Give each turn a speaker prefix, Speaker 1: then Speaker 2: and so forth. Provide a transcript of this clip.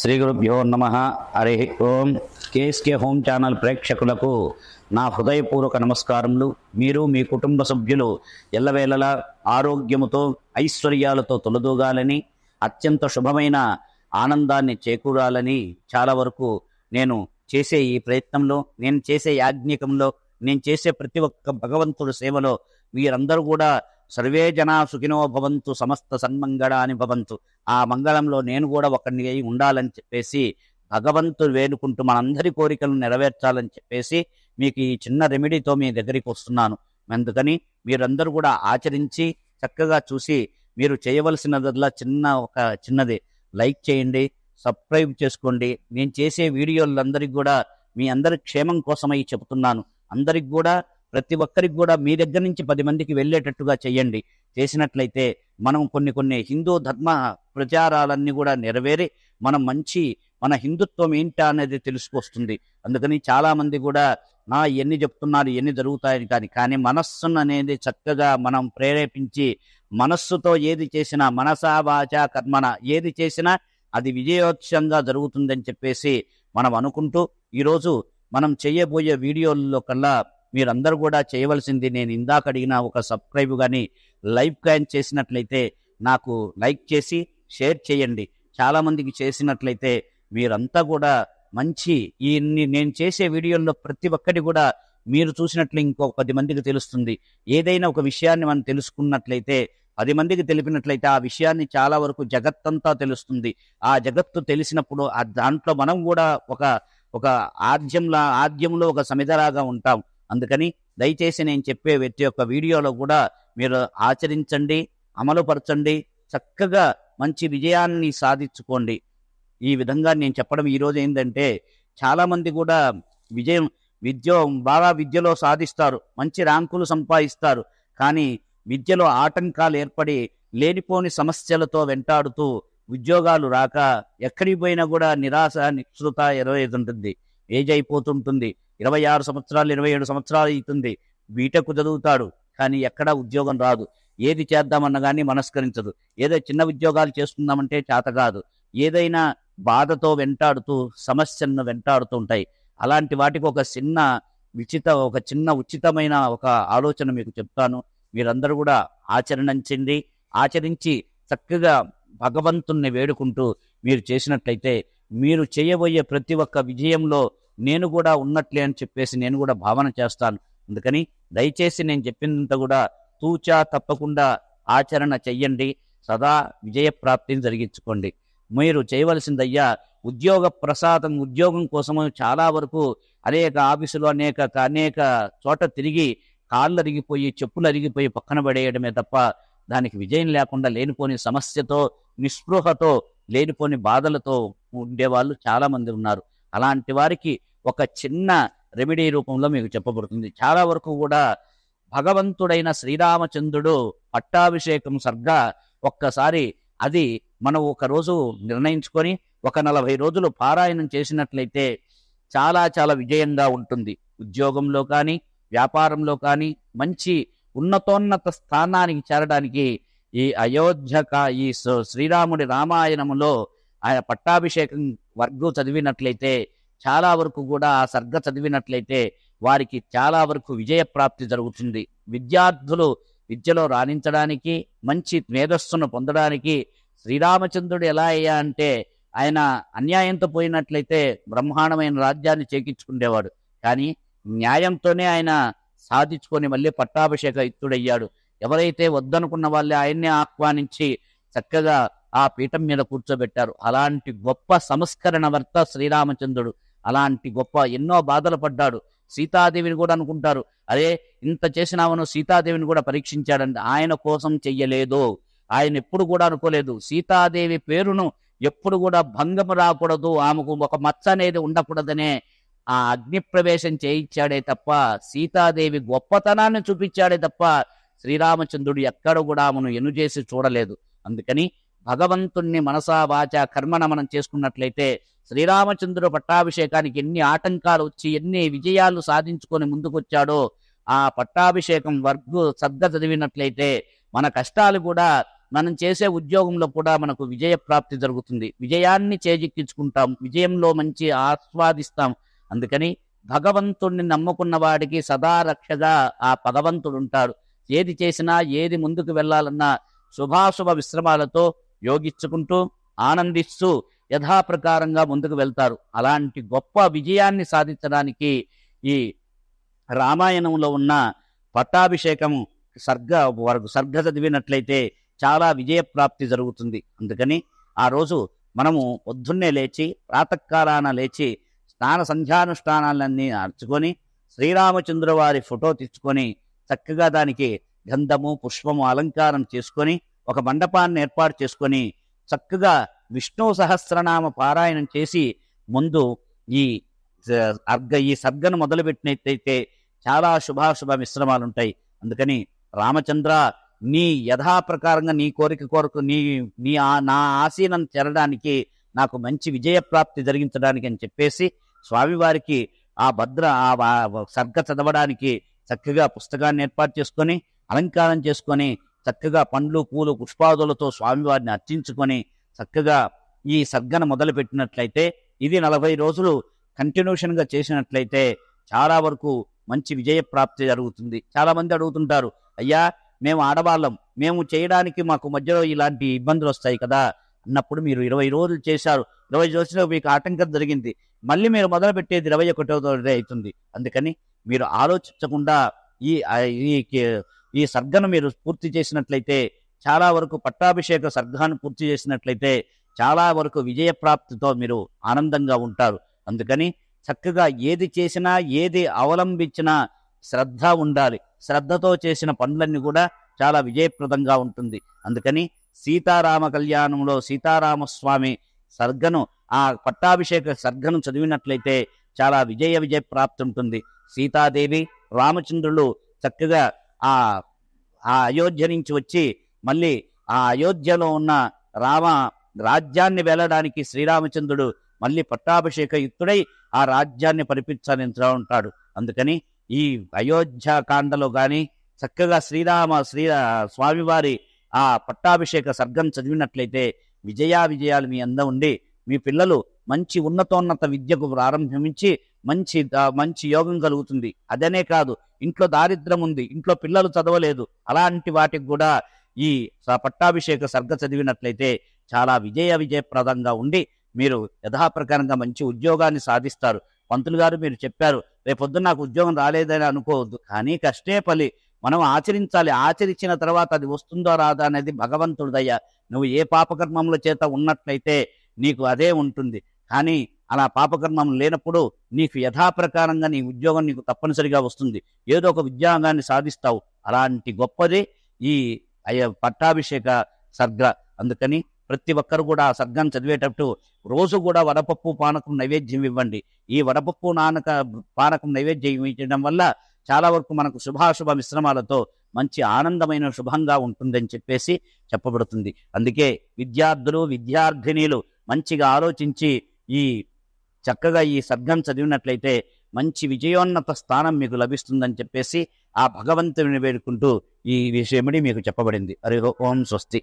Speaker 1: శ్రీ గురుభ్యో నమ హరి ఓం కేఎస్కే హోమ్ ఛానల్ ప్రేక్షకులకు నా హృదయపూర్వక నమస్కారములు మీరు మీ కుటుంబ సభ్యులు ఎల్లవేళలా ఆరోగ్యముతో ఐశ్వర్యాలతో తొలదూగాలని అత్యంత శుభమైన ఆనందాన్ని చేకూరాలని చాలా వరకు నేను చేసే ఈ ప్రయత్నంలో నేను చేసే యాజ్ఞికంలో నేను చేసే ప్రతి ఒక్క భగవంతుడి సేవలో మీరందరూ కూడా సర్వే జనా సుఖినో భవంతు సమస్త సన్మంగళాని భవంతు ఆ మంగళంలో నేను కూడా ఒకరిని అయి ఉండాలని చెప్పేసి భగవంతుడు వేడుకుంటూ మనందరి కోరికలను నెరవేర్చాలని చెప్పేసి మీకు ఈ చిన్న రెమెడీతో మీ దగ్గరికి వస్తున్నాను అందుకని మీరందరూ కూడా ఆచరించి చక్కగా చూసి మీరు చేయవలసినదల్లా చిన్న ఒక చిన్నది లైక్ చేయండి సబ్స్క్రైబ్ చేసుకోండి నేను చేసే వీడియోలందరికీ కూడా మీ అందరి క్షేమం కోసమై చెబుతున్నాను అందరికి కూడా ప్రతి ఒక్కరికి కూడా మీ దగ్గర నుంచి పది మందికి వెళ్ళేటట్టుగా చేయండి చేసినట్లయితే మనం కొన్ని కొన్ని హిందూ ధర్మ ప్రచారాలన్నీ కూడా నెరవేరి మనం మంచి మన హిందుత్వం ఏంటా అనేది తెలుసుకొస్తుంది అందుకని చాలామంది కూడా నా ఎన్ని చెప్తున్నారు ఎన్ని జరుగుతాయని కానీ కానీ మనస్సును అనేది చక్కగా మనం ప్రేరేపించి మనస్సుతో ఏది చేసినా మనసా వాచ కర్మన ఏది చేసినా అది విజయోత్సంగా జరుగుతుందని చెప్పేసి మనం అనుకుంటూ ఈరోజు మనం చేయబోయే వీడియోల్లో కల్లా మీరందరూ కూడా చేయవలసింది నేను ఇందాక అడిగిన ఒక సబ్స్క్రైబ్ కానీ లైవ్ కానీ చేసినట్లయితే నాకు లైక్ చేసి షేర్ చేయండి చాలామందికి చేసినట్లయితే మీరంతా కూడా మంచి ఈ నేను చేసే వీడియోల్లో ప్రతి ఒక్కటి కూడా మీరు చూసినట్లు ఇంకో పది మందికి తెలుస్తుంది ఏదైనా ఒక విషయాన్ని మనం తెలుసుకున్నట్లయితే పది మందికి తెలిపినట్లయితే ఆ విషయాన్ని చాలా వరకు జగత్తంతా తెలుస్తుంది ఆ జగత్తు తెలిసినప్పుడు ఆ దాంట్లో మనం కూడా ఒక ఒక ఆద్యంలా ఆద్యంలో ఒక సమిధరాగా ఉంటాం అందుకని దయచేసి నేను చెప్పే వ్యక్తి యొక్క వీడియోలో కూడా మీరు ఆచరించండి అమలుపరచండి చక్కగా మంచి విజయాన్ని సాధించుకోండి ఈ విధంగా నేను చెప్పడం ఈరోజు ఏంటంటే చాలామంది కూడా విజయం విద్య బాగా విద్యలో సాధిస్తారు మంచి ర్యాంకులు సంపాదిస్తారు కానీ విద్యలో ఆటంకాలు ఏర్పడి లేనిపోని సమస్యలతో వెంటాడుతూ ఉద్యోగాలు రాక ఎక్కడికి పోయినా కూడా నిరాశ ఎరవేది ఉంటుంది ఏజ్ అయిపోతుంటుంది ఇరవై ఆరు సంవత్సరాలు ఇరవై ఏడు సంవత్సరాలు అవుతుంది బీటెక్ చదువుతాడు కానీ ఎక్కడా ఉద్యోగం రాదు ఏది చేద్దామన్న కానీ మనస్కరించదు ఏదో చిన్న ఉద్యోగాలు చేస్తున్నామంటే చేత కాదు ఏదైనా బాధతో వెంటాడుతూ సమస్యలను వెంటాడుతూ ఉంటాయి అలాంటి వాటికి ఒక చిన్న విచిత ఒక చిన్న ఉచితమైన ఒక ఆలోచన మీకు చెప్తాను మీరందరూ కూడా ఆచరణించింది ఆచరించి చక్కగా భగవంతుణ్ణి వేడుకుంటూ మీరు చేసినట్లయితే మీరు చేయబోయే ప్రతి ఒక్క విజయంలో నేను కూడా ఉన్నట్లే అని చెప్పేసి నేను కూడా భావన చేస్తాను అందుకని దయచేసి నేను చెప్పినంత కూడా తూచా తప్పకుండా ఆచరణ చెయ్యండి సదా విజయప్రాప్తిని జరిగించుకోండి మీరు చేయవలసిందయ్యా ఉద్యోగ ప్రసాదం ఉద్యోగం కోసం చాలా వరకు అనేక ఆఫీసులు అనేక అనేక చోట తిరిగి కాళ్ళు అరిగిపోయి చెప్పులు అరిగిపోయి పక్కన పడేయడమే తప్ప దానికి విజయం లేకుండా లేనిపోని సమస్యతో నిస్పృహతో లేనిపోని బాధలతో ఉండేవాళ్ళు చాలామంది ఉన్నారు అలాంటి వారికి ఒక చిన్న రెమెడీ రూపంలో మీకు చెప్పబడుతుంది చాలా వరకు కూడా భగవంతుడైన శ్రీరామచంద్రుడు పట్టాభిషేకం సర్గా ఒక్కసారి అది మనం ఒక రోజు నిర్ణయించుకొని ఒక నలభై రోజులు పారాయణం చేసినట్లయితే చాలా చాలా విజయంగా ఉంటుంది ఉద్యోగంలో కానీ వ్యాపారంలో కానీ మంచి ఉన్నతోన్నత స్థానానికి చేరడానికి ఈ అయోధ్యక ఈ శ్రీరాముడి రామాయణములో ఆయన పట్టాభిషేకం వర్గు చదివినట్లయితే చాలా వరకు కూడా ఆ సర్గ చదివినట్లయితే వారికి చాలా వరకు విజయప్రాప్తి జరుగుతుంది విద్యార్థులు విద్యలో రాణించడానికి మంచి మేధస్సును పొందడానికి శ్రీరామచంద్రుడు ఎలా అయ్యా అంటే ఆయన అన్యాయంతో పోయినట్లయితే బ్రహ్మాండమైన రాజ్యాన్ని చేకించుకునేవాడు కానీ న్యాయంతోనే ఆయన సాధించుకొని మళ్ళీ పట్టాభిషేక యుక్తుడయ్యాడు ఎవరైతే వద్దనుకున్న వాళ్ళే ఆయన్నే ఆహ్వానించి చక్కగా ఆ పీఠం మీద కూర్చోబెట్టారు అలాంటి గొప్ప సంస్కరణవర్త శ్రీరామచంద్రుడు అలాంటి గొప్ప ఎన్నో బాధలు పడ్డాడు సీతాదేవిని కూడా అనుకుంటారు అరే ఇంత చేసినామను సీతాదేవిని కూడా పరీక్షించాడంటే ఆయన కోసం చెయ్యలేదు ఆయన ఎప్పుడు కూడా అనుకోలేదు సీతాదేవి పేరును ఎప్పుడు కూడా భంగము రాకూడదు ఆమెకు ఒక మచ్చ అనేది ఉండకూడదనే ఆ అగ్ని ప్రవేశం చేయించాడే తప్ప సీతాదేవి గొప్పతనాన్ని చూపించాడే తప్ప శ్రీరామచంద్రుడు ఎక్కడ కూడా మనం చేసి చూడలేదు అందుకని భగవంతుణ్ణి మనసా వాచ కర్మణ మనం చేసుకున్నట్లయితే శ్రీరామచంద్రుడు పట్టాభిషేకానికి ఎన్ని ఆటంకాలు వచ్చి ఎన్ని విజయాలు సాధించుకొని ముందుకొచ్చాడో ఆ పట్టాభిషేకం వర్గు సద్ద చదివినట్లయితే మన కష్టాలు కూడా మనం చేసే ఉద్యోగంలో కూడా మనకు విజయ ప్రాప్తి జరుగుతుంది విజయాన్ని చేజిక్కించుకుంటాం విజయంలో మంచి ఆస్వాదిస్తాం అందుకని భగవంతుణ్ణి నమ్ముకున్న వాడికి సదా రక్షగా ఆ భగవంతుడు ఉంటాడు ఏది చేసినా ఏది ముందుకు వెళ్లాలన్నా శుభాశుభ విశ్రమాలతో యోగించుకుంటూ ఆనందిస్తూ యథాప్రకారంగా ముందుకు వెళ్తారు అలాంటి గొప్ప విజయాన్ని సాధించడానికి ఈ రామాయణంలో ఉన్న పట్టాభిషేకము సర్గ వరకు సర్గ చదివినట్లయితే చాలా విజయప్రాప్తి జరుగుతుంది అందుకని ఆ రోజు మనము పొద్దున్నే లేచి ప్రాతకాలాన లేచి స్నాన సంధ్యానుష్ఠానాలన్నీ అర్చుకొని శ్రీరామచంద్ర వారి ఫోటో తెచ్చుకొని చక్కగా దానికి గంధము పుష్పము అలంకారం చేసుకొని ఒక మండపాన్ని ఏర్పాటు చేసుకొని చక్కగా విష్ణు సహస్రనామ పారాయణం చేసి ముందు ఈ అర్గ ఈ సర్గను మొదలుపెట్టినట్టయితే చాలా శుభాశుభ మిశ్రమాలు ఉంటాయి అందుకని రామచంద్ర నీ యథాప్రకారంగా నీ కోరిక కోరకు నీ నీ నా ఆసీనం చేరడానికి నాకు మంచి విజయప్రాప్తి జరిగించడానికి అని చెప్పేసి స్వామివారికి ఆ భద్ర ఆ సర్గ చదవడానికి చక్కగా పుస్తకాన్ని ఏర్పాటు చేసుకొని అలంకారం చేసుకొని చక్కగా పండ్లు పూలు పుష్పాదులతో స్వామివారిని అర్చించుకొని చక్కగా ఈ సద్గన మొదలుపెట్టినట్లయితే ఇది నలభై రోజులు కంటిన్యూషన్గా చేసినట్లయితే చాలా వరకు మంచి విజయప్రాప్తి జరుగుతుంది చాలామంది అడుగుతుంటారు అయ్యా మేము ఆడవాళ్ళం మేము చేయడానికి మాకు మధ్యలో ఇలాంటి ఇబ్బందులు వస్తాయి కదా అన్నప్పుడు మీరు ఇరవై రోజులు చేశారు ఇరవై రోజుల్లో మీకు ఆటంకం జరిగింది మళ్ళీ మీరు మొదలు పెట్టేది ఇరవై ఒకటో తేదీ అవుతుంది అందుకని మీరు ఆలోచించకుండా ఈ ఈ సర్గను మీరు పూర్తి చేసినట్లయితే చాలా వరకు పట్టాభిషేక సర్గాన్ని పూర్తి చేసినట్లయితే చాలా వరకు విజయప్రాప్తితో మీరు ఆనందంగా ఉంటారు అందుకని చక్కగా ఏది చేసినా ఏది అవలంబించినా శ్రద్ధ ఉండాలి శ్రద్ధతో చేసిన పనులన్నీ కూడా చాలా విజయప్రదంగా ఉంటుంది అందుకని సీతారామ కళ్యాణంలో సీతారామస్వామి సర్గను ఆ పట్టాభిషేక సర్గను చదివినట్లయితే చాలా విజయ విజయ ప్రాప్తి ఉంటుంది సీతాదేవి రామచంద్రులు చక్కగా ఆ ఆ అయోధ్య నుంచి వచ్చి మళ్ళీ ఆ అయోధ్యలో ఉన్న రామ రాజ్యాన్ని వెళ్ళడానికి శ్రీరామచంద్రుడు మళ్ళీ పట్టాభిషేక యుక్తుడై ఆ రాజ్యాన్ని పరిపించాలించా ఉంటాడు అందుకని ఈ అయోధ్య కాండలో కానీ చక్కగా శ్రీరామ శ్రీ స్వామివారి ఆ పట్టాభిషేక సర్గం చదివినట్లయితే విజయా విజయాలు మీ అంద ఉండి మీ పిల్లలు మంచి ఉన్నతోన్నత విద్యకు ప్రారంభించి మంచి మంచి యోగం కలుగుతుంది అదనే కాదు ఇంట్లో దారిద్రం ఉంది ఇంట్లో పిల్లలు చదవలేదు అలాంటి వాటికి కూడా ఈ పట్టాభిషేక సర్గ చదివినట్లయితే చాలా విజయ విజయప్రదంగా ఉండి మీరు యథాప్రకారంగా మంచి ఉద్యోగాన్ని సాధిస్తారు పంతులు గారు మీరు చెప్పారు రేపొద్దున నాకు ఉద్యోగం రాలేదని అనుకోవద్దు కానీ కష్టే పలి మనం ఆచరించాలి ఆచరించిన తర్వాత అది వస్తుందో రాదా అనేది భగవంతుడిదయ్యా నువ్వు ఏ పాపకర్మముల చేత ఉన్నట్లయితే నీకు అదే ఉంటుంది కానీ అలా పాపకర్మం లేనప్పుడు నీకు యథాప్రకారంగా నీ ఉద్యోగం నీకు తప్పనిసరిగా వస్తుంది ఏదో ఒక ఉద్యోగాన్ని సాధిస్తావు అలాంటి గొప్పది ఈ అయ పట్టాభిషేక సర్గ అందుకని ప్రతి ఒక్కరు కూడా ఆ సర్గం చదివేటప్పుడు రోజు కూడా వడపప్పు పానకం నైవేద్యం ఇవ్వండి ఈ వడపప్పు నానక పానకం నైవేద్యం ఇవ్వడం వల్ల చాలా వరకు మనకు శుభాశుభ మిశ్రమాలతో మంచి ఆనందమైన శుభంగా ఉంటుందని చెప్పేసి చెప్పబడుతుంది అందుకే విద్యార్థులు విద్యార్థినీలు మంచిగా ఆలోచించి ఈ చక్కగా ఈ సర్గం చదివినట్లయితే మంచి విజయోన్నత స్థానం మీకు లభిస్తుందని చెప్పేసి ఆ భగవంతుని వేడుకుంటూ ఈ విషయముడి మీకు చెప్పబడింది హరి ఓం స్వస్తి